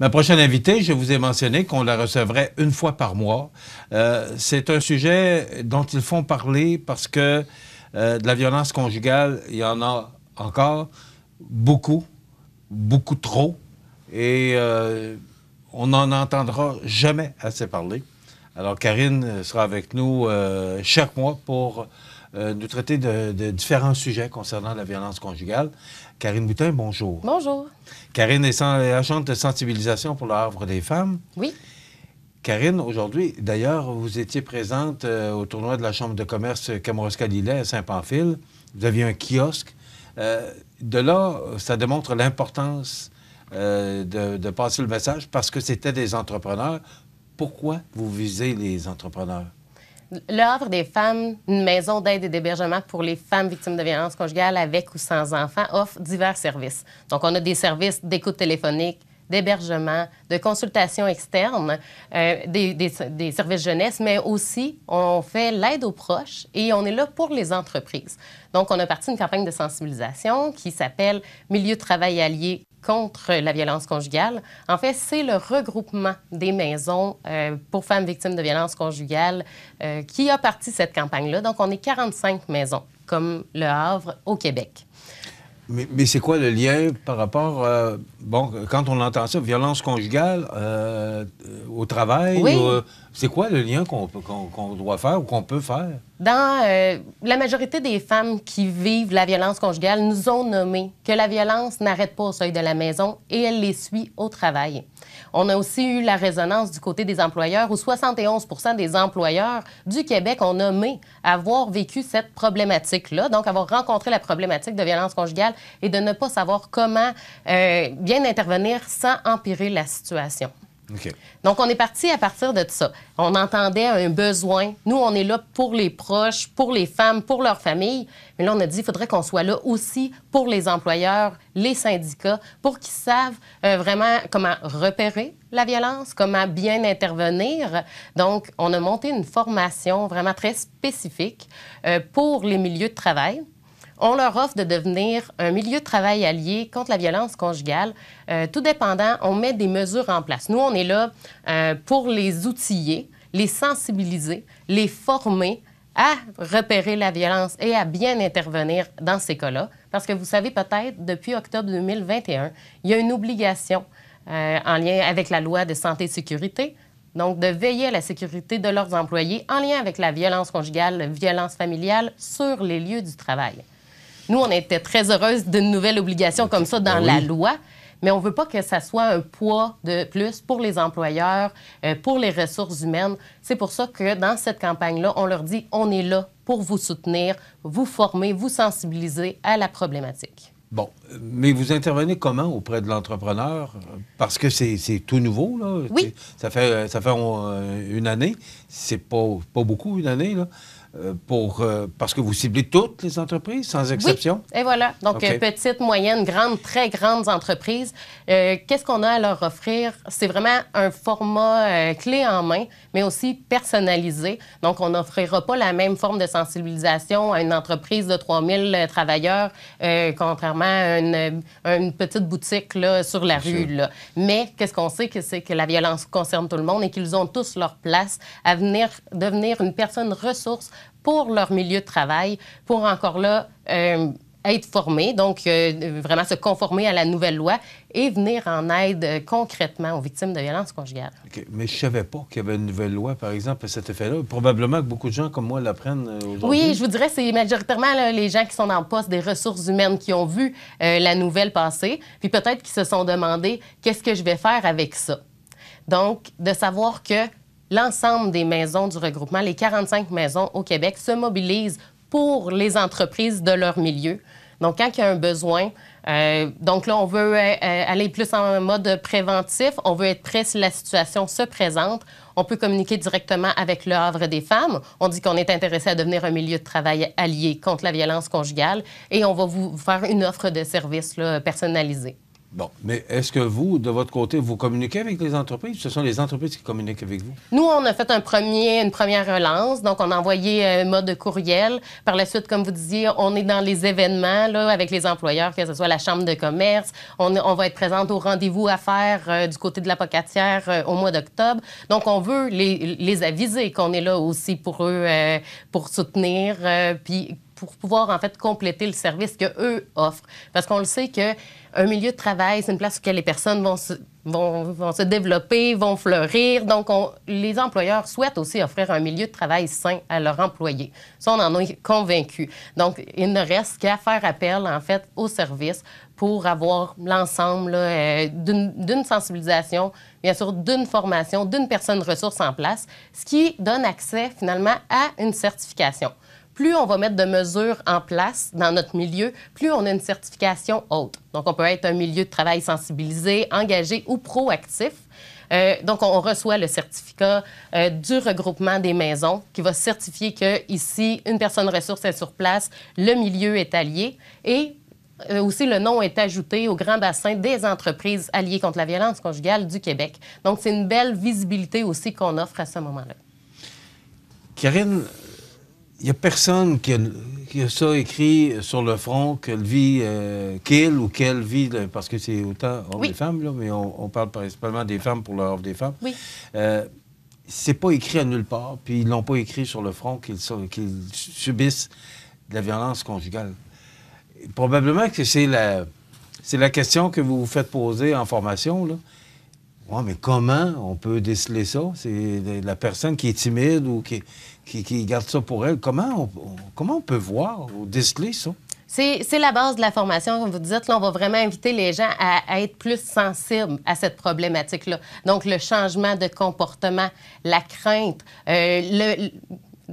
Ma prochaine invitée, je vous ai mentionné qu'on la recevrait une fois par mois. Euh, c'est un sujet dont ils font parler parce que euh, de la violence conjugale, il y en a encore beaucoup, beaucoup trop, et euh, on n'en entendra jamais assez parler. Alors Karine sera avec nous chaque mois pour nous traiter de différents sujets concernant la violence conjugale. Karine Boutin, bonjour. Bonjour. Karine est agente de sensibilisation pour l'Arbre des femmes. Oui. Karine, aujourd'hui, d'ailleurs, vous étiez présente euh, au tournoi de la Chambre de commerce camrose lillet à Saint-Pamphile. Vous aviez un kiosque. Euh, de là, ça démontre l'importance euh, de, de passer le message parce que c'était des entrepreneurs. Pourquoi vous visez les entrepreneurs? l'Œuvre des femmes, une maison d'aide et d'hébergement pour les femmes victimes de violences conjugales avec ou sans enfants, offre divers services. Donc, on a des services d'écoute téléphonique, d'hébergement, de consultation externe, euh, des, des, services jeunesse, mais aussi on fait l'aide aux proches et on est là pour les entreprises. Donc, on a parti une campagne de sensibilisation qui s'appelle Milieu de travail allié contre la violence conjugale. En fait, c'est le regroupement des maisons euh, pour femmes victimes de violences conjugales euh, qui a parti cette campagne-là. Donc, on est 45 maisons, comme Le Havre au Québec. Mais, c'est quoi le lien par rapport, euh, bon, quand on entend ça, violence conjugale au travail, oui. C'est quoi le lien qu'on doit faire ou qu'on peut faire? Dans euh, la majorité des femmes qui vivent la violence conjugale nous ont nommé que la violence n'arrête pas au seuil de la maison et elle les suit au travail. On a aussi eu la résonance du côté des employeurs où 71 des employeurs du Québec ont nommé avoir vécu cette problématique-là, donc avoir rencontré la problématique de violence conjugale et de ne pas savoir comment euh, bien intervenir sans empirer la situation. Donc, on est parti à partir de ça. On entendait un besoin. Nous, on est là pour les proches, pour les femmes, pour leurs familles. Mais là, on a dit, il faudrait qu'on soit là aussi pour les employeurs, les syndicats, pour qu'ils savent euh, vraiment comment repérer la violence, comment bien intervenir. Donc, on a monté une formation vraiment très spécifique euh, pour les milieux de travail on leur offre de devenir un milieu de travail allié contre la violence conjugale. Euh, tout dépendant, on met des mesures en place. Nous, on est là euh, pour les outiller, les sensibiliser, les former à repérer la violence et à bien intervenir dans ces cas-là. Parce que vous savez peut-être, depuis octobre 2021, il y a une obligation euh, en lien avec la loi de santé et sécurité donc, de veiller à la sécurité de leurs employés en lien avec la violence conjugale, la violence familiale sur les lieux du travail. Nous, on était très heureuses d'une nouvelle obligation comme ça dans ben la loi mais on ne veut pas que ça soit un poids de plus pour les employeurs, euh, pour les ressources humaines. C'est pour ça que dans cette campagne-là, on leur dit on est là pour vous soutenir, vous former, vous sensibiliser à la problématique. Bon, mais vous intervenez comment auprès de l'entrepreneur? Parce que c'est tout nouveau, là. Oui. Ça fait, ça fait euh, une année. C'est pas, pas beaucoup, une année, là. Euh, pour, euh, parce que vous ciblez toutes les entreprises, sans exception? Et voilà. Donc, euh, petites, moyennes, grandes, très grandes entreprises. Qu'est-ce qu'on a à leur offrir? C'est vraiment un format clé en main, mais aussi personnalisé. Donc, on n'offrira pas la même forme de sensibilisation à une entreprise de 3000 travailleurs, contrairement à une, petite boutique là, sur la rue. Là. Mais qu'est-ce qu'on sait? C'est que la violence concerne tout le monde et qu'ils ont tous leur place à venir devenir une personne ressource pour leur milieu de travail, pour encore là euh, être formés, donc euh, vraiment se conformer à la nouvelle loi et venir en aide euh, concrètement aux victimes de violences conjugales. Mais je ne savais pas qu'il y avait une nouvelle loi, par exemple, à cet effet-là. Probablement que beaucoup de gens comme moi l'apprennent aujourd'hui. Oui, je vous dirais, c'est majoritairement les gens qui sont dans le poste des ressources humaines qui ont vu la nouvelle passer, puis peut-être qui se sont demandé qu'est-ce que je vais faire avec ça. Donc, de savoir que l'ensemble des maisons du regroupement, les 45 maisons au Québec, se mobilisent pour les entreprises de leur milieu. Donc, quand il y a un besoin, euh, donc là, on veut euh, aller plus en mode préventif, on veut être prêt si la situation se présente. On peut communiquer directement avec le Havre des femmes. On dit qu'on est intéressé à devenir un milieu de travail allié contre la violence conjugale et on va vous faire une offre de service là, personnalisée. Bon, mais est-ce que vous, de votre côté, vous communiquez avec les entreprises? Ce sont les entreprises qui communiquent avec vous? Nous, on a fait une première relance. Donc, on a envoyé euh, un mode de courriel. Par la suite, comme vous disiez, on est dans les événements là, avec les employeurs, que ce soit la Chambre de commerce. On, va être présente au rendez-vous à faire euh, du côté de la Pocatière euh, au mois d'octobre. Donc, on veut les, aviser qu'on est là aussi pour eux, pour soutenir, puis pour pouvoir en fait compléter le service que eux offrent. Parce qu'on le sait que un milieu de travail, c'est une place où les personnes vont se, développer, vont fleurir. Donc, les employeurs souhaitent aussi offrir un milieu de travail sain à leurs employés. Ça, on en est convaincus. Donc, il ne reste qu'à faire appel, en fait, au service pour avoir l'ensemble euh, d'une sensibilisation, bien sûr, d'une formation, d'une personne ressource en place, ce qui donne accès, finalement, à une certification plus on va mettre de mesures en place dans notre milieu, plus on a une certification haute. Donc, on peut être un milieu de travail sensibilisé, engagé ou proactif. Euh, donc, on reçoit le certificat euh, du regroupement des maisons qui va certifier que ici, une personne ressource est sur place, le milieu est allié et euh, aussi le nom est ajouté au grand bassin des entreprises alliées contre la violence conjugale du Québec. Donc, c'est une belle visibilité aussi qu'on offre à ce moment-là. Karine, il n'y a personne qui a, ça écrit sur le front qu'elle vit, euh, qu'elle qu'il ou qu'elle vit, euh, parce que c'est autant hommes des femmes, mais on, parle principalement des femmes pour leur des femmes. Oui. Euh, c'est pas écrit à nulle part, puis ils l'ont pas écrit sur le front qu'ils subissent de la violence conjugale. Probablement que c'est la, la question que vous vous faites poser en formation, là mais comment on peut déceler ça? C'est la personne qui est timide ou qui, qui, garde ça pour elle. Comment on, comment on peut voir ou déceler ça? C'est la base de la formation, vous dites. Là, on va vraiment inviter les gens à, être plus sensibles à cette problématique-là. Donc, le changement de comportement, la crainte, euh, le,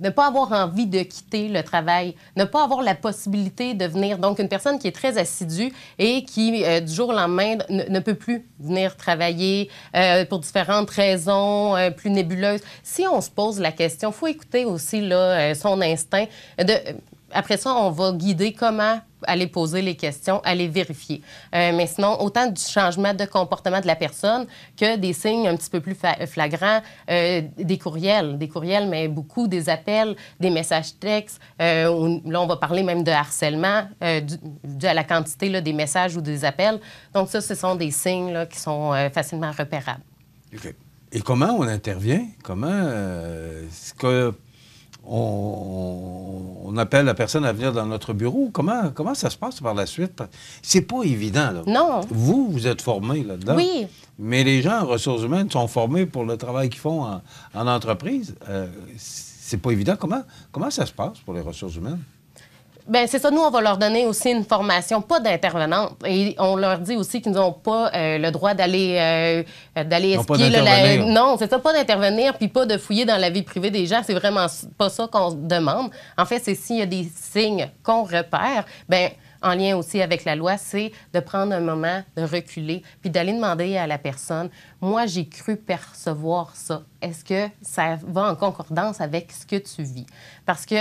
ne pas avoir envie de quitter le travail, ne pas avoir la possibilité de venir. Donc, une personne qui est très assidue et qui, euh, du jour au lendemain, ne, peut plus venir travailler euh, pour différentes raisons euh, plus nébuleuses. Si on se pose la question, il faut écouter aussi là, son instinct de après ça, on va guider comment aller poser les questions, aller vérifier. Euh, mais sinon, autant du changement de comportement de la personne que des signes un petit peu plus flagrants, euh, des courriels, des courriels, mais beaucoup des appels, des messages textes. Euh, là, on va parler même de harcèlement dû, à la quantité des messages ou des appels. Donc ça, ce sont des signes qui sont facilement repérables. Et comment on intervient? Comment ce que on, appelle la personne à venir dans notre bureau. Comment, comment ça se passe par la suite? C'est pas évident. Non. Vous, vous êtes formé là-dedans. Oui. Mais les gens en ressources humaines sont formés pour le travail qu'ils font en, entreprise. Euh, c'est pas évident. Comment, comment ça se passe pour les ressources humaines? Ben c'est ça. Nous, on va leur donner aussi une formation, pas d'intervenante. Et on leur dit aussi qu'ils n'ont pas euh, le droit d'aller euh, euh, d'aller Non, c'est ça, pas d'intervenir, puis pas de fouiller dans la vie privée des gens. C'est vraiment pas ça qu'on demande. En fait, c'est s'il y a des signes qu'on repère, ben en lien aussi avec la loi, c'est de prendre un moment, de reculer, puis d'aller demander à la personne, moi j'ai cru percevoir ça. Est-ce que ça va en concordance avec ce que tu vis? Parce que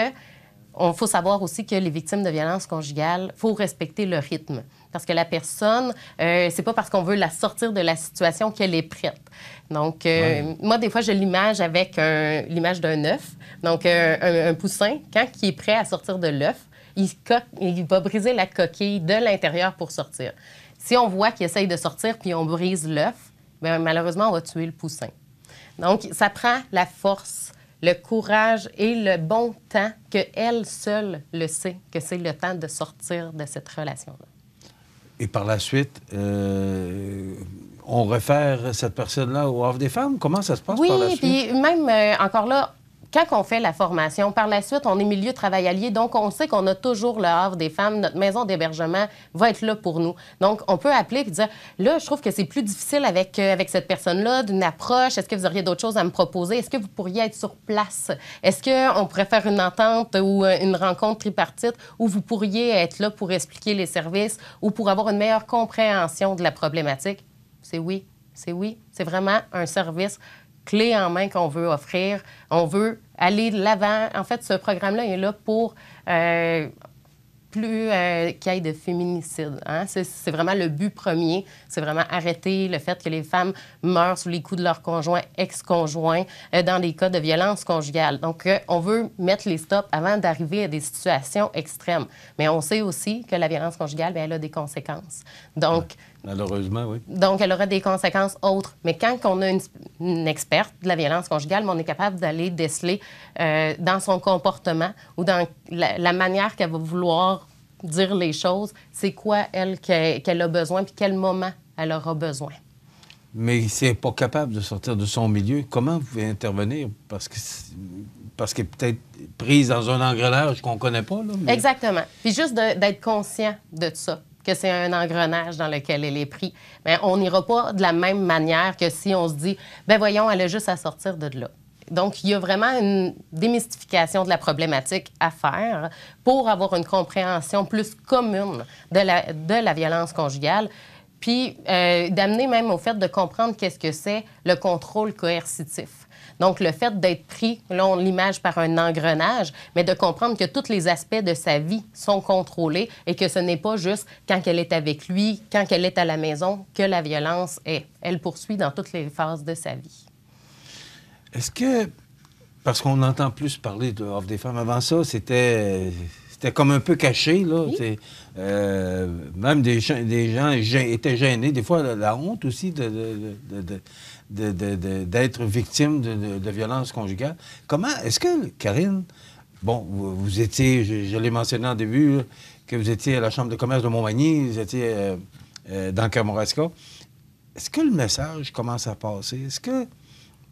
il faut savoir aussi que les victimes de violences conjugales, faut respecter le rythme. Parce que la personne, euh, c'est pas parce qu'on veut la sortir de la situation qu'elle est prête. Donc, euh, moi, des fois, je l'image avec l'image d'un œuf. Donc, euh, un, poussin, quand il est prêt à sortir de l'œuf, il, il va briser la coquille de l'intérieur pour sortir. Si on voit qu'il essaye de sortir puis on brise l'œuf, ben, malheureusement, on va tuer le poussin. Donc, ça prend la force le courage et le bon temps que elle seule le sait, que c'est le temps de sortir de cette relation-là. Et par la suite, euh, on réfère cette personne-là au Havre des femmes? Comment ça se passe par la suite? Oui, puis même euh, encore là, quand on fait la formation, par la suite, on est milieu travail allié, donc on sait qu'on a toujours le havre des femmes, notre maison d'hébergement va être là pour nous. Donc, on peut appeler et dire, là, je trouve que c'est plus difficile avec, euh, avec cette personne-là, d'une approche, est-ce que vous auriez d'autres choses à me proposer? Est-ce que vous pourriez être sur place? Est-ce qu'on pourrait faire une entente ou euh, une rencontre tripartite où vous pourriez être là pour expliquer les services ou pour avoir une meilleure compréhension de la problématique? C'est oui, c'est oui, c'est vraiment un service clé en main qu'on veut offrir. On veut aller de l'avant. En fait, ce programme-là est là pour euh, plus euh, qu'il y ait de féminicide. Hein. C'est vraiment le but premier. C'est vraiment arrêter le fait que les femmes meurent sous les coups de leurs conjoints, ex-conjoints, euh, dans des cas de violence conjugale. Donc, on veut mettre les stops avant d'arriver à des situations extrêmes. Mais on sait aussi que la violence conjugale, ben, elle a des conséquences. Donc, Malheureusement, oui. Donc, elle aura des conséquences autres. Mais quand on a une, experte de la violence conjugale, on est capable d'aller déceler euh, dans son comportement ou dans la, manière qu'elle va vouloir dire les choses, c'est quoi, elle, qu'elle a besoin, puis quel moment elle aura besoin. Mais si elle n'est pas capable de sortir de son milieu, comment vous pouvez intervenir? Parce que parce qu'elle est peut-être prise dans un engrenage qu'on ne connaît pas. Là, Exactement. Puis juste d'être conscient de ça que c'est un engrenage dans lequel elle est prise. Mais on n'ira pas de la même manière que si on se dit, ben voyons, elle a juste à sortir de là. Donc, il y a vraiment une démystification de la problématique à faire pour avoir une compréhension plus commune de la, violence conjugale, puis euh, d'amener même au fait de comprendre qu'est-ce que c'est le contrôle coercitif. Donc, le fait d'être pris, là, on l'image par un engrenage, mais de comprendre que tous les aspects de sa vie sont contrôlés et que ce n'est pas juste quand elle est avec lui, quand elle est à la maison, que la violence est. Elle poursuit dans toutes les phases de sa vie. Est-ce que, parce qu'on entend plus parler de des femmes, avant ça, c'était c'était comme un peu caché, là. Euh, même des, des gens étaient gênés. Des fois, la, honte aussi de d'être victime de, violences conjugales. Comment est-ce que, Karine, bon, vous, étiez, je, l'ai mentionné en début, que vous étiez à la Chambre de commerce de Montmagny, vous étiez euh, euh, dans dans Est-ce que le message commence à passer? Est-ce que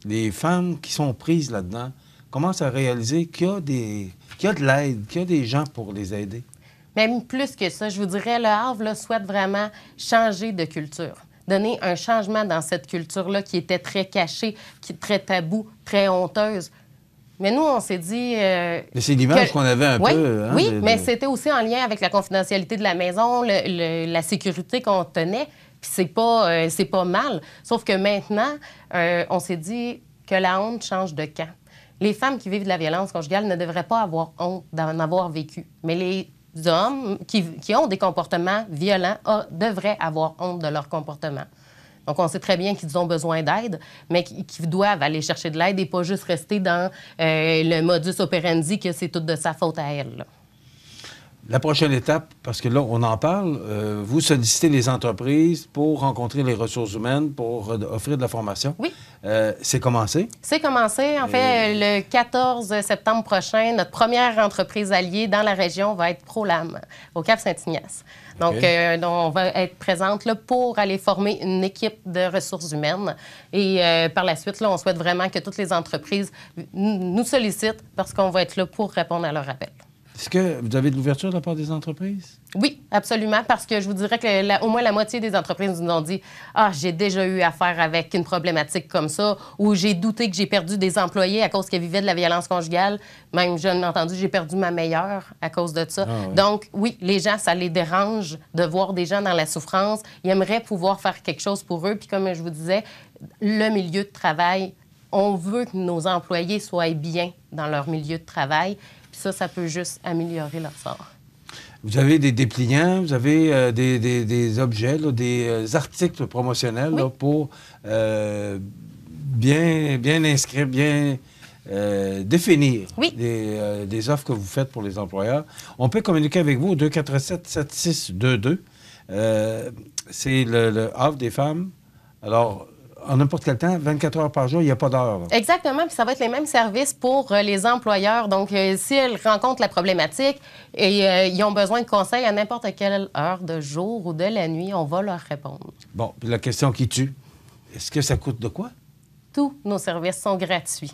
les femmes qui sont prises là-dedans commencent à réaliser qu'il y a, des, qu'il y a de l'aide, qu'il y a des gens pour les aider? Même plus que ça, je vous dirais, le Havre souhaite vraiment changer de culture donner un changement dans cette culture-là qui était très cachée, qui très taboue, très honteuse. Mais nous, on s'est dit. Euh, mais c'est l'image qu'on avait un peu. Hein, oui, mais c'était aussi en lien avec la confidentialité de la maison, la sécurité qu'on tenait. Puis c'est pas, euh, c'est pas mal. Sauf que maintenant, euh, on s'est dit que la honte change de camp. Les femmes qui vivent de la violence conjugale ne devraient pas avoir honte d'en avoir vécu. Mais les hommes qui, qui, ont des comportements violents ah, devraient avoir honte de leur comportement. Donc, on sait très bien qu'ils ont besoin d'aide, mais qu'ils doivent aller chercher de l'aide et pas juste rester dans euh, le modus operandi que c'est tout de sa faute à elle. La prochaine étape, parce que là, on en parle, euh, vous sollicitez les entreprises pour rencontrer les ressources humaines, pour offrir de la formation. Oui. Euh, c'est commencé? C'est commencé. En fait, le 14 septembre prochain, notre première entreprise alliée dans la région va être ProLam, au Cap Saint-Ignace. Euh, donc, on va être présente là, pour aller former une équipe de ressources humaines. Et par la suite, on souhaite vraiment que toutes les entreprises nous sollicitent parce qu'on va être là pour répondre à leur appel. Est-ce que vous avez de l'ouverture de la part des entreprises? Oui, absolument, parce que je vous dirais que au moins la moitié des entreprises nous ont dit Ah, j'ai déjà eu affaire avec une problématique comme ça, ou j'ai douté que j'ai perdu des employés à cause qu'ils vivaient de la violence conjugale. Même, je entendu, j'ai perdu ma meilleure à cause de ça. Ah Donc, oui, les gens, ça les dérange de voir des gens dans la souffrance. Ils aimeraient pouvoir faire quelque chose pour eux. Puis, comme je vous disais, le milieu de travail, on veut que nos employés soient bien dans leur milieu de travail. Puis ça, ça peut juste améliorer leur sort. Vous avez des dépliants, vous avez euh, des, objets, des euh, articles promotionnels pour euh, bien, bien inscrire, bien définir des offres que vous faites pour les employeurs. On peut communiquer avec vous au 247-7622. C'est le, off des femmes. Alors, en n'importe quel temps, 24 heures par jour, il n'y a pas d'heure. Exactement, puis ça va être les mêmes services pour euh, les employeurs. Donc, si euh, s'ils rencontrent la problématique et euh, ils ont besoin de conseils à n'importe quelle heure de jour ou de la nuit, on va leur répondre. Bon, puis la question qui tue, est-ce que ça coûte de quoi? Tous nos services sont gratuits.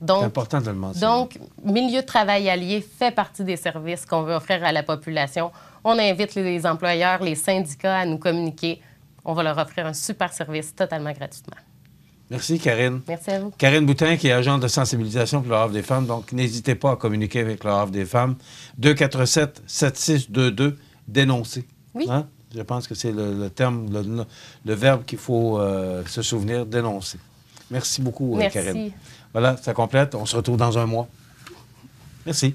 Donc, C'est important de le mentionner. Donc, milieu de travail allié fait partie des services qu'on veut offrir à la population. On invite les employeurs, les syndicats à nous communiquer on va leur offrir un super service totalement gratuitement. Merci, Karine. Merci à vous. Karine Boutin, qui est agente de sensibilisation pour le des femmes. Donc, n'hésitez pas à communiquer avec le des femmes. 247-7622, dénoncer. Oui. Hein? Je pense que c'est le, terme, le, verbe qu'il faut euh, se souvenir, dénoncer. Merci beaucoup, euh, Merci. Karine. Voilà, ça complète. On se retrouve dans un mois. Merci.